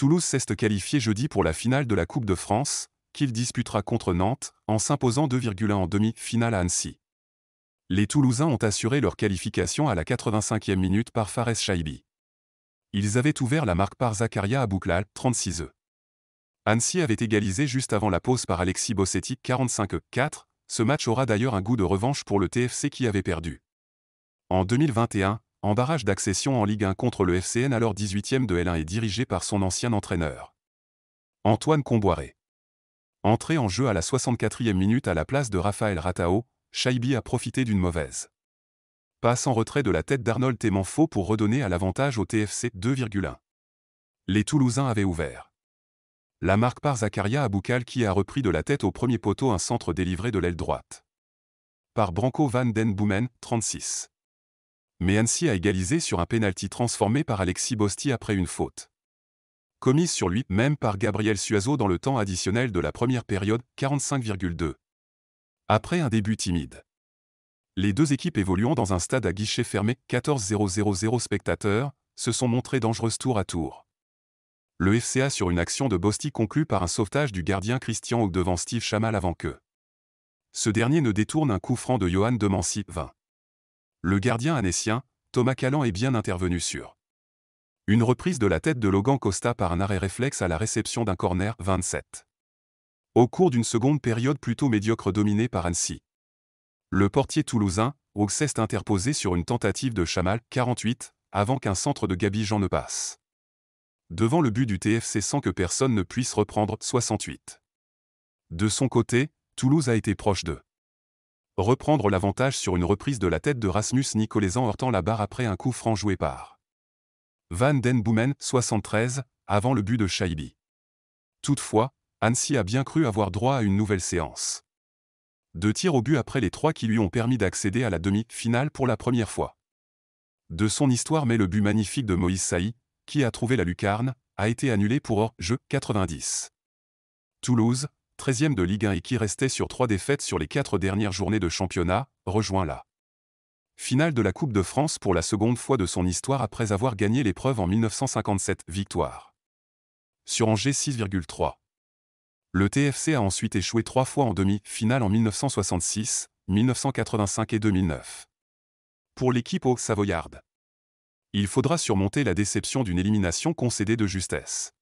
Toulouse s'est qualifié jeudi pour la finale de la Coupe de France, qu'il disputera contre Nantes, en s'imposant 2,1 en demi-finale à Annecy. Les Toulousains ont assuré leur qualification à la 85e minute par Fares Chaibi. Ils avaient ouvert la marque par Zakaria Abouklal, 36 e Annecy avait égalisé juste avant la pause par Alexis Bossetti, 45 e 4. Ce match aura d'ailleurs un goût de revanche pour le TFC qui avait perdu. En 2021, en barrage d'accession en Ligue 1 contre le FCN alors 18e de L1 et dirigé par son ancien entraîneur. Antoine Comboiré. Entré en jeu à la 64e minute à la place de Raphaël Ratao, Shaibi a profité d'une mauvaise. Passe en retrait de la tête d'Arnold Temanfo pour redonner à l'avantage au TFC 2,1. Les Toulousains avaient ouvert. La marque par Zakaria Aboukal qui a repris de la tête au premier poteau un centre délivré de l'aile droite. Par Branco van den Boumen 36 mais Annecy a égalisé sur un pénalty transformé par Alexis Bosti après une faute. Commise sur lui même par Gabriel Suazo dans le temps additionnel de la première période, 45,2. Après un début timide. Les deux équipes évoluant dans un stade à guichet fermé, 14 spectateurs, se sont montrées dangereuses tour à tour. Le FCA sur une action de Bosti conclue par un sauvetage du gardien Christian ou devant Steve Chamal avant que. Ce dernier ne détourne un coup franc de Johan Demancy, 20 le gardien anécien, Thomas Callan est bien intervenu sur une reprise de la tête de Logan Costa par un arrêt réflexe à la réception d'un corner 27. Au cours d'une seconde période plutôt médiocre dominée par Annecy. Le portier toulousain, est interposé sur une tentative de Chamal 48, avant qu'un centre de Gabi Jean ne passe. Devant le but du TFC sans que personne ne puisse reprendre 68. De son côté, Toulouse a été proche de reprendre l'avantage sur une reprise de la tête de Rasmus Nicolaisen heurtant la barre après un coup franc joué par Van Den Boomen, 73, avant le but de Shaibi. Toutefois, Annecy a bien cru avoir droit à une nouvelle séance. Deux tirs au but après les trois qui lui ont permis d'accéder à la demi-finale pour la première fois. De son histoire mais le but magnifique de Moïse Saï, qui a trouvé la lucarne, a été annulé pour hors-jeu 90. Toulouse, 13e de Ligue 1 et qui restait sur trois défaites sur les quatre dernières journées de championnat, rejoint la finale de la Coupe de France pour la seconde fois de son histoire après avoir gagné l'épreuve en 1957, victoire. Sur Angers 6,3. Le TFC a ensuite échoué trois fois en demi-finale en 1966, 1985 et 2009. Pour l'équipe aux Savoyardes. il faudra surmonter la déception d'une élimination concédée de justesse.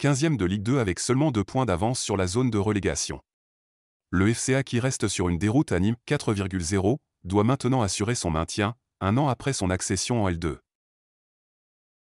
15e de Ligue 2 avec seulement 2 points d'avance sur la zone de relégation. Le FCA qui reste sur une déroute à Nîmes 4,0 doit maintenant assurer son maintien, un an après son accession en L2.